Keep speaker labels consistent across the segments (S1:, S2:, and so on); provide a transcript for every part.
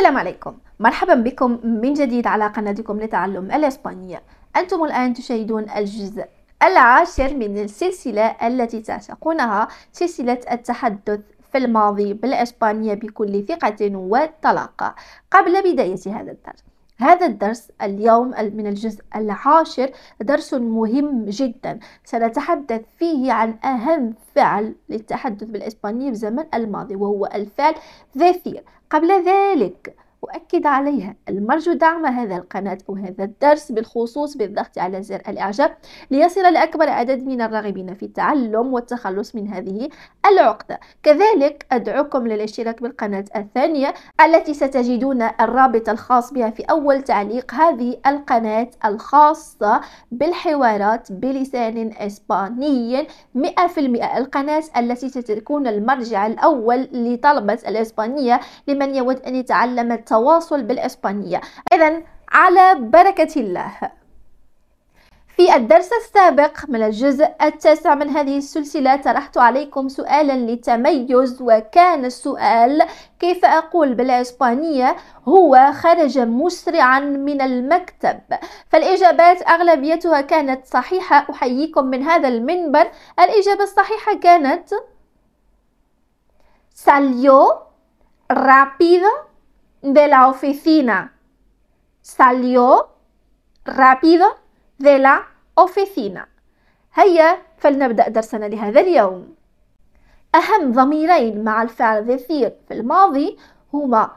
S1: السلام عليكم مرحبا بكم من جديد على قناتكم لتعلم الإسبانية أنتم الآن تشاهدون الجزء العاشر من السلسلة التي تعشقونها سلسلة التحدث في الماضي بالإسبانية بكل ثقة وطلاقة قبل بداية هذا الدرس هذا الدرس اليوم من الجزء العاشر درس مهم جدا سنتحدث فيه عن أهم فعل للتحدث بالإسبانية في الزمن الماضي وهو الفعل ذثير قبل ذلك أؤكد عليها المرجو دعم هذا القناة أو هذا الدرس بالخصوص بالضغط على زر الإعجاب ليصل لأكبر عدد من الراغبين في التعلم والتخلص من هذه العقدة كذلك أدعوكم للاشتراك بالقناة الثانية التي ستجدون الرابط الخاص بها في أول تعليق هذه القناة الخاصة بالحوارات بلسان إسباني 100% القناة التي ستكون المرجع الأول لطلبة الإسبانية لمن يود أن يتعلم التواصل بالإسبانية إذا على بركة الله في الدرس السابق من الجزء التاسع من هذه السلسلة طرحت عليكم سؤالا للتميز وكان السؤال كيف أقول بالإسبانية هو خرج مسرعا من المكتب فالإجابات أغلبيتها كانت صحيحة أحييكم من هذا المنبر الإجابة الصحيحة كانت ساليو rápido de la oficina. Salió rápido de la oficina. هيا فلنبدأ درسنا لهذا اليوم. أهم ضميرين مع الفعل ذثير في الماضي هما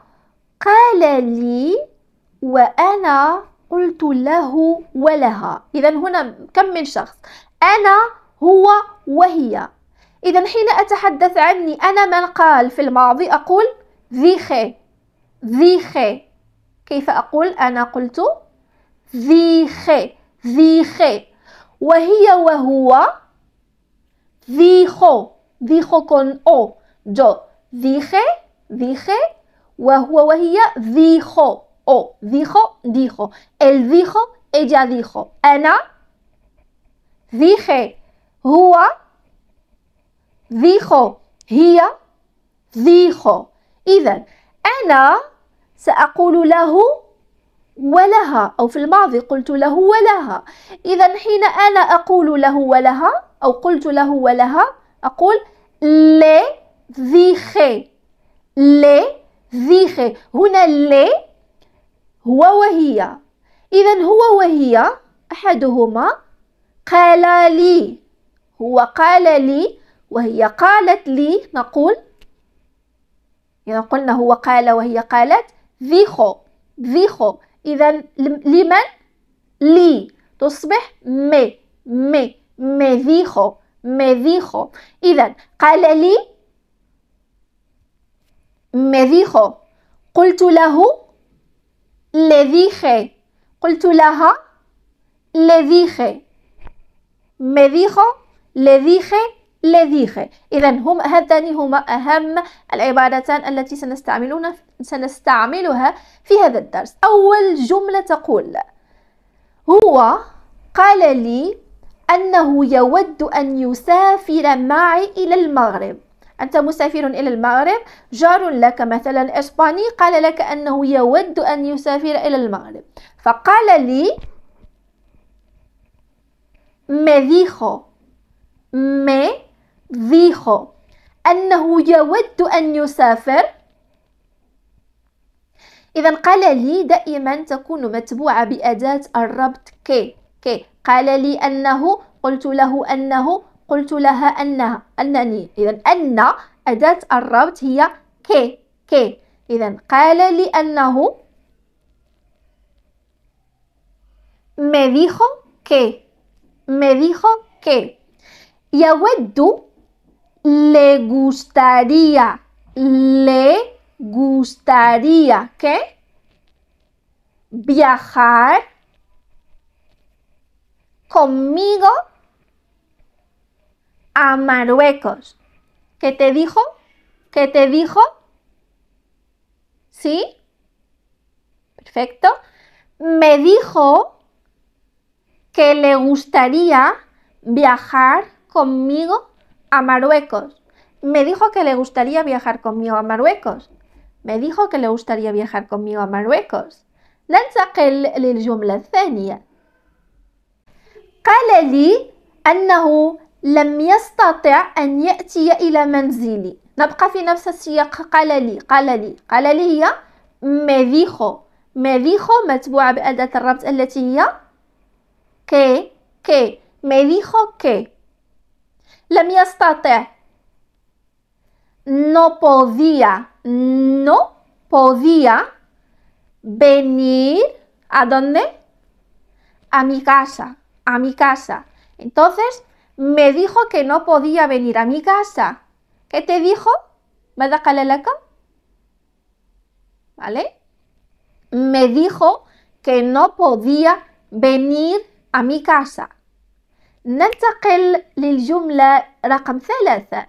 S1: قال لي وأنا قلت له ولها إذا هنا كم من شخص أنا هو وهي إذا حين أتحدث عني أنا من قال في الماضي أقول ذي خي ذيخي كيف أقول أنا قلت ذيخي ذيخي وهي وهو ذيخو ذيخو كون أو جو ذيخي ذيخي وهو وهي ذيخو أو ذيخو ديخو el dijo ذيخو أنا ذيخي هو ذيخو هي ذيخو إذا أنا سأقول له ولها أو في الماضي قلت له ولها إذا حين أنا أقول له ولها أو قلت له ولها أقول لي ذيخي لي ذيخي هنا لي هو وهي إذا هو وهي أحدهما قال لي هو قال لي وهي قالت لي نقول إذا قلنا هو قال وهي قالت Dijo, dijo, y dan liman li. Entonces, me, me, me dijo, me dijo. Idan, Kale li, me dijo. Cultulahu, le dije. Cultulaha, le dije. Me dijo, le dije. لذيخ إذا هم هذان هما أهم العبارتان التي سنستعملون سنستعملها في هذا الدرس أول جملة تقول هو قال لي أنه يود أن يسافر معي إلى المغرب أنت مسافر إلى المغرب جار لك مثلا إسباني قال لك أنه يود أن يسافر إلى المغرب فقال لي me dijo me dijo أنه يود أن يسافر إذا قال لي دائما تكون متبوعة بأداة الربط كي كي قال لي أنه قلت له أنه قلت لها أنها أنني إذا أن أداة الربط هي كي كي إذا قال لي أنه me dijo que me dijo que يود le gustaría, le gustaría, ¿qué? Viajar conmigo a Marruecos. ¿Qué te dijo? ¿Qué te dijo? ¿Sí? Perfecto. Me dijo que le gustaría viajar conmigo a Marruecos. Me dijo que le gustaría viajar conmigo a Marruecos. Me dijo que le gustaría viajar conmigo a Marruecos. ننتقل للجملة الثانية. قال لي أنه لم يستطع أن يأتي إلى منزلي. نبقى في نفس السياق قال لي قال لي قال لي هي me dijo me dijo متبوعة بأداة الربط التي هي que que me dijo que La mia No podía, no podía venir a dónde? A mi casa, a mi casa. Entonces me dijo que no podía venir a mi casa. ¿Qué te dijo? ¿Me da ¿Vale? Me dijo que no podía venir a mi casa. ننتقل للجملة رقم ثلاثة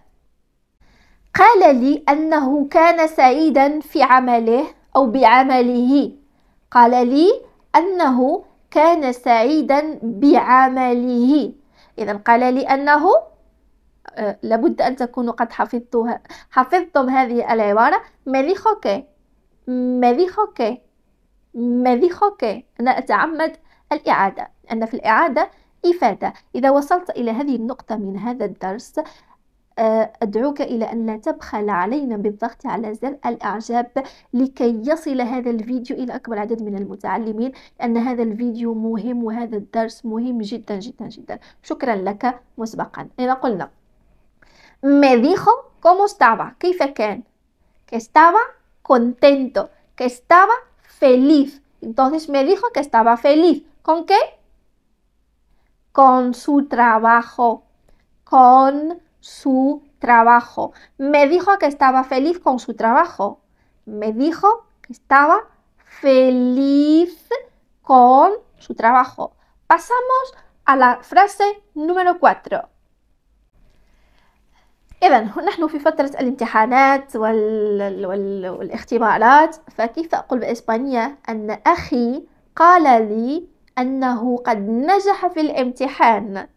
S1: قال لي أنه كان سعيدا في عمله أو بعمله قال لي أنه كان سعيدا بعمله إذا قال لي أنه آه، لابد أن تكونوا قد حفظتوها حفظتم هذه العبارة مليخوكي مليخوكي مليخوكي أنا أتعمد الإعادة أن في الإعادة إفادة إذا وصلت إلى هذه النقطة من هذا الدرس آه، أدعوك إلى أن لا تبخل علينا بالضغط على زر الإعجاب لكي يصل هذا الفيديو إلى أكبر عدد من المتعلمين لأن هذا الفيديو مهم وهذا الدرس مهم جدا جدا جدا شكرا لك مسبقا إذا قلنا me dijo cómo estaba كيف كان que estaba contento que estaba feliz entonces me dijo que estaba feliz con qué con su trabajo, con su trabajo. Me dijo que estaba feliz con su trabajo. Me dijo que estaba feliz con su trabajo. Pasamos a la frase número 4. إذا نحن في فترة الامتحانات وال... وال... والاختبارات فكيف أقول بإسبانية أن أخي قال لي قد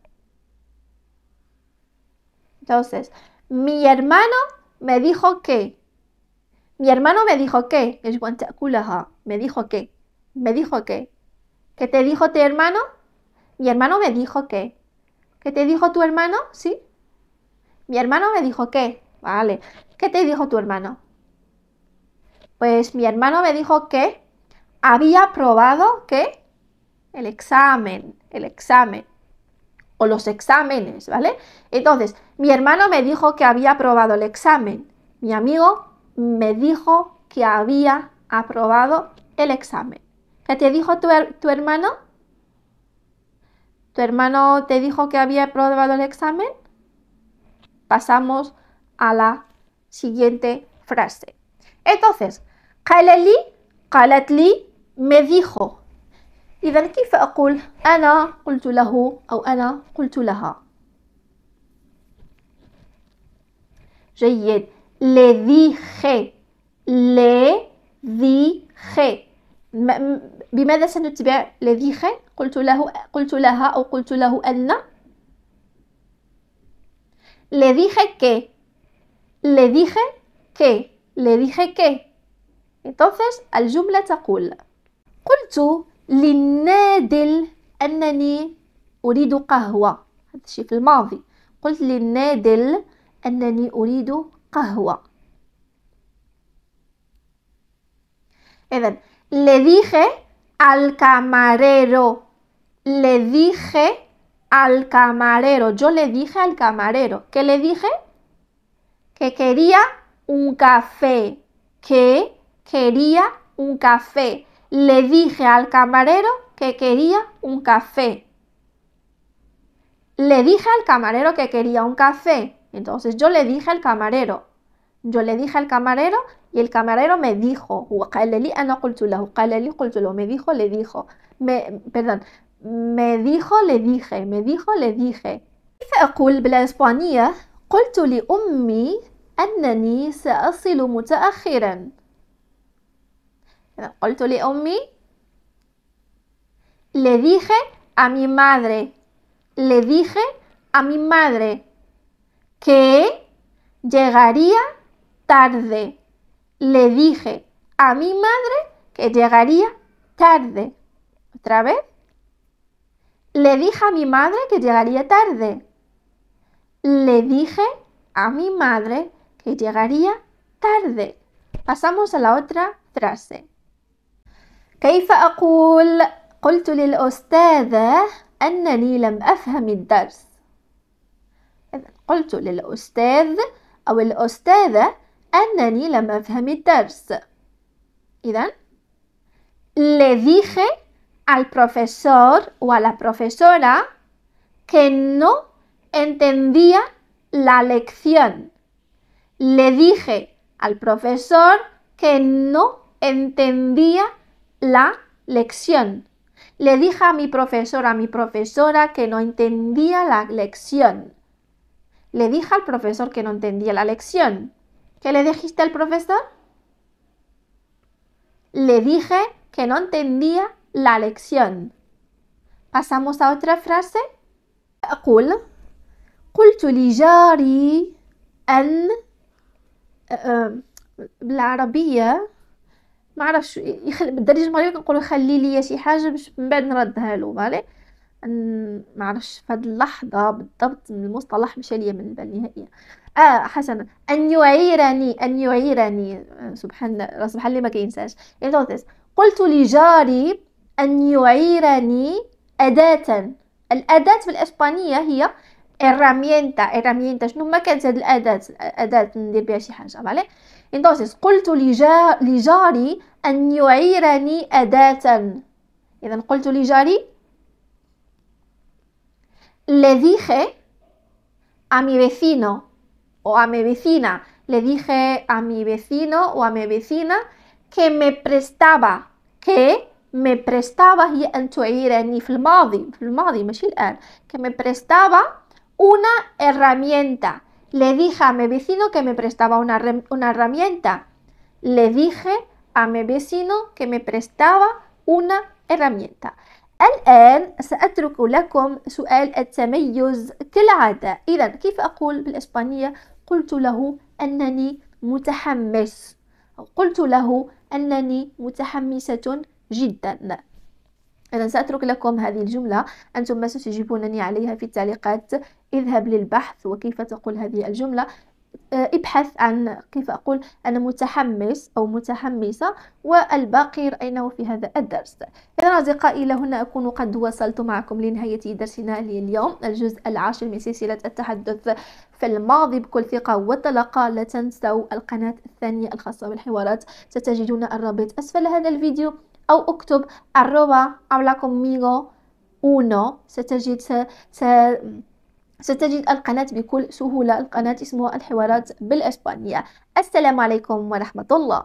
S1: Entonces, mi hermano me dijo que. Mi hermano me dijo que. Es Me dijo que. Me dijo que. ¿Qué te dijo tu hermano? Mi hermano me dijo que. ¿Qué te dijo tu hermano? Sí. Mi hermano me dijo que. Vale. ¿Qué te dijo tu hermano? Pues mi hermano me dijo que había probado que el examen, el examen o los exámenes, ¿vale? Entonces, mi hermano me dijo que había aprobado el examen, mi amigo me dijo que había aprobado el examen. ¿Qué te dijo tu, hermano? ¿Tu hermano te dijo que había aprobado el examen? Pasamos a la siguiente frase. Entonces, Kaleli, Kalatli me dijo, إذا كيف أقول أنا قلت له أو أنا قلت لها جيد لذي خي لذي خي بماذا سنتبع لذي خي؟ قلت له قلت لها أو قلت له أن le dije que le dije que le dije que entonces الجملة تقول قلت للنادل أنني أريد le dije al camarero le dije al camarero. Yo le dije al camarero. ¿Qué le dije? Que quería un café. Que quería un café le dije al camarero que quería un café. Le dije al camarero que quería un café. Entonces yo le dije al camarero. Yo le dije al camarero y el camarero me dijo. Me dijo, le dijo. Me, perdón. Me dijo, le dije. Me dijo, le dije. Le dije a mi madre. Le dije a mi madre que llegaría tarde. Le dije a mi madre que llegaría tarde. ¿Otra vez? Le dije a mi madre que llegaría tarde. Le dije a mi madre que llegaría tarde. Pasamos a la otra frase. كيف أقول قلت للأستاذة أنني لم أفهم الدرس قلت للأستاذ أو الأستاذة أنني لم أفهم الدرس إذا le dije al profesor o a la profesora que no entendía la lección. Le dije al profesor que no entendía la lección. Le dije a mi profesor, a mi profesora que no entendía la lección. Le dije al profesor que no entendía la lección. ¿Qué le dijiste al profesor? Le dije que no entendía la lección. Pasamos a otra frase. أقول قلت ما عرفش يخلي بالدارجه المغربيه كنقولوا خلي لي شي حاجه باش من بعد نردها له فالي ما عرفش في هذه اللحظه بالضبط المصطلح مشى ليا من البال نهائيا اه حسنا ان يعيرني ان يعيرني آه، سبحان سبحان الله ما كينساش قلت لجاري ان يعيرني اداه الاداه في الاسبانيه هي herramienta herramienta شنو ما كانت هاد الاداه اداه ندير بها شي حاجه فالي entonces قلت لجاري ان يعيرني اداه اذا قلت لجاري le dije a mi vecino o a mi vecina le dije a mi vecino o a mi vecina que me prestaba que مي بريستابا هي ان تعيرني في الماضي في الماضي ماشي الان me prestaba una herramienta. Le dije a mi vecino que me prestaba una, una herramienta. Le dije a mi vecino que me prestaba una herramienta. الآن سأترك لكم سؤال التميز كالعادة إذا كيف أقول بالإسبانية قلت له أنني متحمس قلت له أنني متحمسة جدا إذا سأترك لكم هذه الجملة أنتم ما ستجيبونني عليها في التعليقات اذهب للبحث وكيف تقول هذه الجملة آه، ابحث عن كيف أقول أنا متحمس أو متحمسة والباقي رأيناه في هذا الدرس إذا أصدقائي إلى هنا أكون قد وصلت معكم لنهاية درسنا لليوم الجزء العاشر من سلسلة التحدث في الماضي بكل ثقة وطلاقة لا تنسوا القناة الثانية الخاصة بالحوارات ستجدون الرابط أسفل هذا الفيديو أو اكتب arroba habla conmigo uno ستجد س... ستجد القناة بكل سهولة القناة اسمها الحوارات بالإسبانية السلام عليكم ورحمة الله